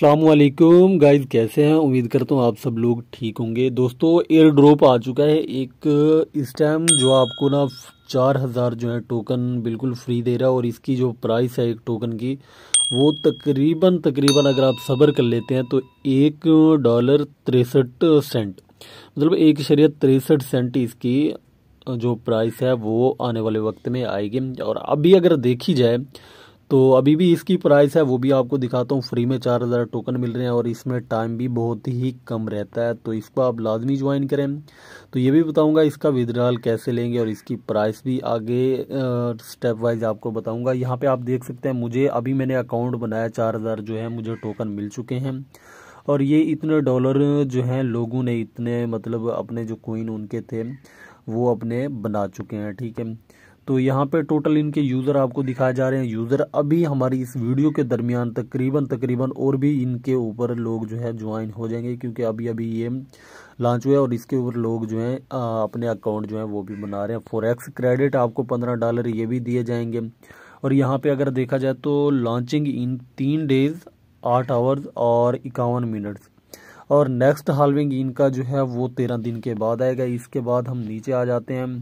अल्लाम गाइज कैसे हैं उम्मीद करता हूँ आप सब लोग ठीक होंगे दोस्तों एयर ड्रॉप आ चुका है एक इस टाइम जो आपको ना चार हज़ार जो है टोकन बिल्कुल फ्री दे रहा है और इसकी जो प्राइस है एक टोकन की वो तकरीबन तकरीबन अगर आप सब्र कर लेते हैं तो एक डॉलर तिरसठ सेंट मतलब एक शरीय तिरसठ सेंट इसकी जो प्राइस है वो आने वाले वक्त में आएगी और अभी अगर देखी जाए तो अभी भी इसकी प्राइस है वो भी आपको दिखाता हूँ फ्री में चार हज़ार टोकन मिल रहे हैं और इसमें टाइम भी बहुत ही कम रहता है तो इसको आप लाजमी ज्वाइन करें तो ये भी बताऊँगा इसका विद्रॉल कैसे लेंगे और इसकी प्राइस भी आगे स्टेप वाइज आपको बताऊँगा यहाँ पर आप देख सकते हैं मुझे अभी मैंने अकाउंट बनाया चार हज़ार जो है मुझे टोकन मिल चुके हैं और ये इतने डॉलर जो हैं लोगों ने इतने मतलब अपने जो कोइन उनके थे वो अपने बना चुके हैं ठीक है तो यहाँ पे टोटल इनके यूज़र आपको दिखाए जा रहे हैं यूज़र अभी हमारी इस वीडियो के दरमियान तकरीबन तकरीबन और भी इनके ऊपर लोग जो है ज्वाइन हो जाएंगे क्योंकि अभी अभी ये लॉन्च हुआ है और इसके ऊपर लोग जो हैं अपने अकाउंट जो है वो भी बना रहे हैं फॉरेक्स क्रेडिट आपको पंद्रह डॉलर ये भी दिए जाएंगे और यहाँ पर अगर देखा जाए तो लॉन्चिंग इन तीन डेज़ आठ आवर्स और इक्यावन मिनट्स और नेक्स्ट हालविंग इनका जो है वो तेरह दिन के बाद आएगा इसके बाद हम नीचे आ जाते हैं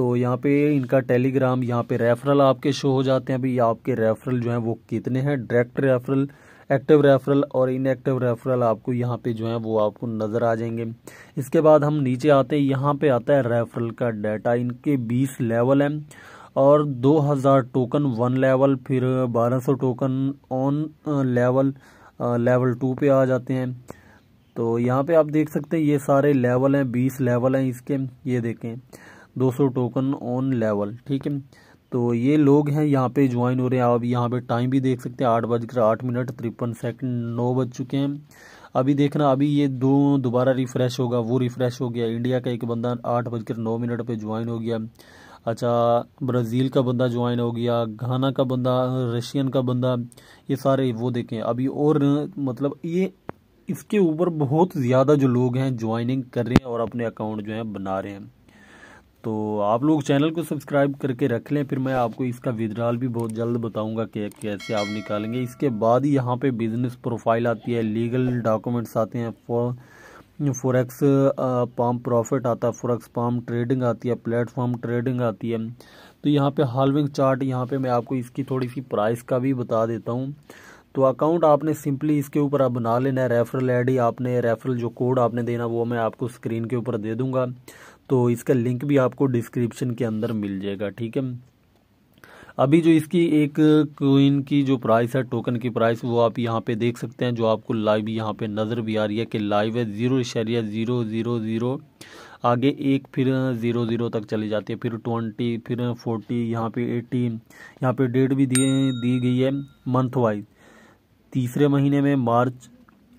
तो यहाँ पे इनका टेलीग्राम यहाँ पे रेफरल आपके शो हो जाते हैं अभी आपके रेफरल जो हैं वो कितने हैं डायरेक्ट रेफरल एक्टिव रेफरल और इनएक्टिव रेफरल आपको यहाँ पे जो है वो आपको नज़र आ जाएंगे इसके बाद हम नीचे आते हैं यहाँ पे आता है रेफरल का डाटा इनके 20 लेवल हैं और 2000 टोकन वन लेवल फिर 1200 token on level level two पे आ जाते हैं तो यहाँ पे आप देख सकते हैं ये सारे लेवल हैं 20 लेवल हैं इसके ये देखें 200 टोकन ऑन लेवल ठीक है तो ये लोग हैं यहाँ पे ज्वाइन हो रहे हैं आप यहाँ पे टाइम भी देख सकते हैं आठ बजकर आठ मिनट तिरपन सेकंड नौ बज चुके हैं अभी देखना अभी ये दो दोबारा रिफ़्रेश होगा वो रिफ़्रेश हो गया इंडिया का एक बंदा आठ बजकर नौ मिनट पे ज्वाइन हो गया अच्छा ब्राज़ील का बंदा ज्वाइन हो गया घाना का बंदा रशियन का बंदा ये सारे वो देखें अभी और मतलब ये इसके ऊपर बहुत ज़्यादा जो लोग हैं ज्वाइनिंग कर रहे हैं और अपने अकाउंट जो है बना रहे हैं तो आप लोग चैनल को सब्सक्राइब करके रख लें फिर मैं आपको इसका विदराल भी बहुत जल्द बताऊंगा कि कैसे आप निकालेंगे इसके बाद ही यहाँ पे बिजनेस प्रोफाइल आती है लीगल डॉक्यूमेंट्स आते हैं फॉर फॉरेक्स पाम प्रॉफिट आता है फॉरेक्स पाम ट्रेडिंग आती है प्लेटफॉर्म ट्रेडिंग आती है तो यहाँ पे हालविंग चार्ट यहाँ पे मैं आपको इसकी थोड़ी सी प्राइस का भी बता देता हूँ तो अकाउंट आपने सिंपली इसके ऊपर आप बना लेना है रेफरल आई आपने रेफरल जो कोड आपने देना वो मैं आपको स्क्रीन के ऊपर दे दूँगा तो इसका लिंक भी आपको डिस्क्रिप्शन के अंदर मिल जाएगा ठीक है अभी जो इसकी एक कोइन की जो प्राइस है टोकन की प्राइस वो आप यहाँ पे देख सकते हैं जो आपको लाइव यहाँ पे नज़र भी आ रही है कि लाइव है ज़ीरो इशारिया ज़ीरो ज़ीरो ज़ीरो आगे एक फिर ज़ीरो ज़ीरो तक चली जाती है फिर ट्वेंटी फिर फोर्टी यहाँ पे एटी यहाँ पे डेट भी दिए दी गई है मंथ वाइज तीसरे महीने में मार्च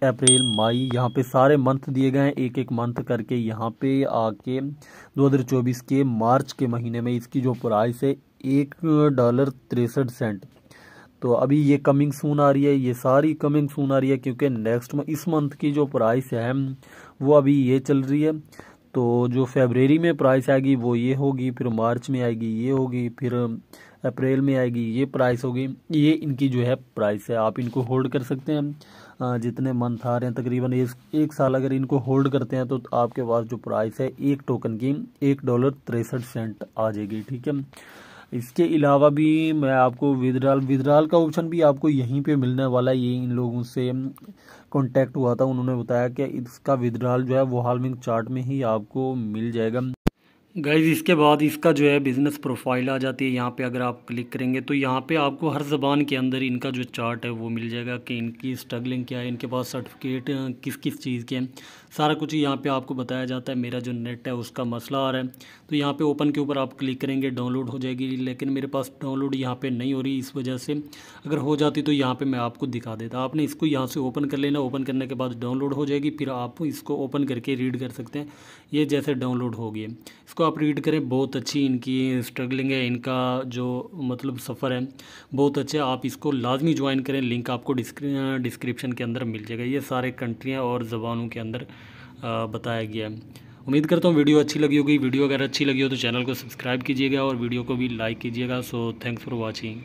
अप्रैल मई यहाँ पे सारे मंथ दिए गए हैं एक एक मंथ करके यहाँ पे आके 2024 के मार्च के महीने में इसकी जो प्राइस है एक डॉलर तिरसठ सेंट तो अभी ये कमिंग सून आ रही है ये सारी कमिंग सून आ रही है क्योंकि नेक्स्ट इस मंथ की जो प्राइस है वो अभी ये चल रही है तो जो फेबरेरी में प्राइस आएगी वो ये होगी फिर मार्च में आएगी ये होगी फिर अप्रैल में आएगी ये प्राइस होगी ये इनकी जो है प्राइस है आप इनको होल्ड कर सकते हैं जितने मंथ आ रहे हैं तकरीबन एक साल अगर इनको होल्ड करते हैं तो आपके पास जो प्राइस है एक टोकन की एक डॉलर तिरसठ सेंट आ जाएगी ठीक है इसके अलावा भी मैं आपको विद्राल विद्राल का ऑप्शन भी आपको यहीं पे मिलने वाला है ये इन लोगों से कांटेक्ट हुआ था उन्होंने बताया कि इसका विद्राल जो है वो हालमिंग चार्ट में ही आपको मिल जाएगा गाइज इसके बाद इसका जो है बिज़नेस प्रोफाइल आ जाती है यहाँ पे अगर आप क्लिक करेंगे तो यहाँ पे आपको हर ज़बान के अंदर इनका जो चार्ट है वो मिल जाएगा कि इनकी स्ट्रगलिंग क्या है इनके पास सर्टिफिकेट किस किस चीज़ के हैं सारा कुछ यहाँ पे आपको बताया जाता है मेरा जो नेट है उसका मसला आ रहा है तो यहाँ पर ओपन के ऊपर आप क्लिक करेंगे डाउनलोड हो जाएगी लेकिन मेरे पास डाउनलोड यहाँ पर नहीं हो रही इस वजह से अगर हो जाती तो यहाँ पर मैं आपको दिखा देता आपने इसको यहाँ से ओपन कर लेना ओपन करने के बाद डाउनलोड हो जाएगी फिर आप इसको ओपन करके रीड कर सकते हैं ये जैसे डाउनलोड हो गए इसको इसको आप रीड करें बहुत अच्छी इनकी स्ट्रगलिंग है इनका जो मतलब सफ़र है बहुत अच्छा आप इसको लाजमी ज्वाइन करें लिंक आपको डिस्क्रिप्शन के अंदर मिल जाएगा ये सारे कंट्रियाँ और ज़बानों के अंदर बताया गया है उम्मीद करता हूँ वीडियो अच्छी लगी होगी वीडियो अगर अच्छी लगी हो तो चैनल को सब्सक्राइब कीजिएगा और वीडियो को भी लाइक कीजिएगा सो थैंक्स फॉर वॉचिंग